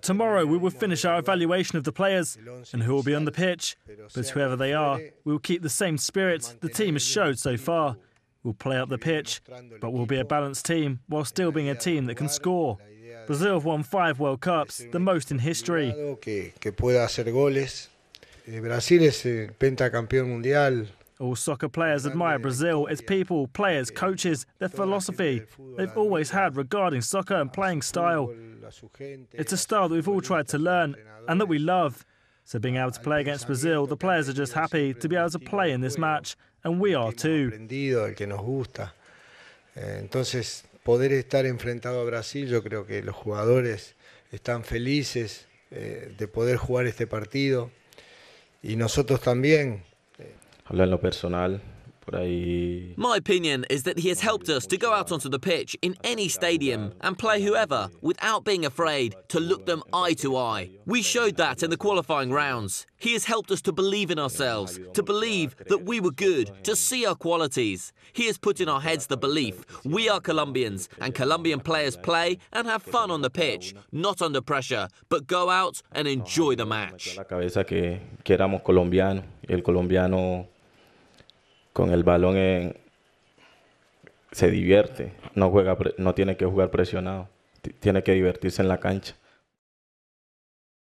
Tomorrow we will finish our evaluation of the players and who will be on the pitch. But whoever they are, we will keep the same spirit the team has showed so far. We'll play up the pitch, but we'll be a balanced team while still being a team that can score. Brazil have won five World Cups, the most in history. Eh, All soccer players admire Brazil, its people, players, eh, coaches, their philosophy they've always had regarding soccer and playing style. It's a style that we've all tried to learn and that we love. So being able to play against Brazil, the players are just happy to be able to play in this match, and we are too. Eh, entonces, poder estar enfrentado a Brasil, yo creo que los jugadores están felices eh, de poder jugar este partido y nosotros también. Hablo en lo personal, My opinion is that he has helped us to go out onto the pitch in any stadium and play whoever without being afraid to look them eye to eye. We showed that in the qualifying rounds. He has helped us to believe in ourselves, to believe that we were good, to see our qualities. He has put in our heads the belief we are Colombians and Colombian players play and have fun on the pitch, not under pressure, but go out and enjoy the match. con el balón en, se divierte, no, juega, no tiene que jugar presionado, tiene que divertirse en la cancha.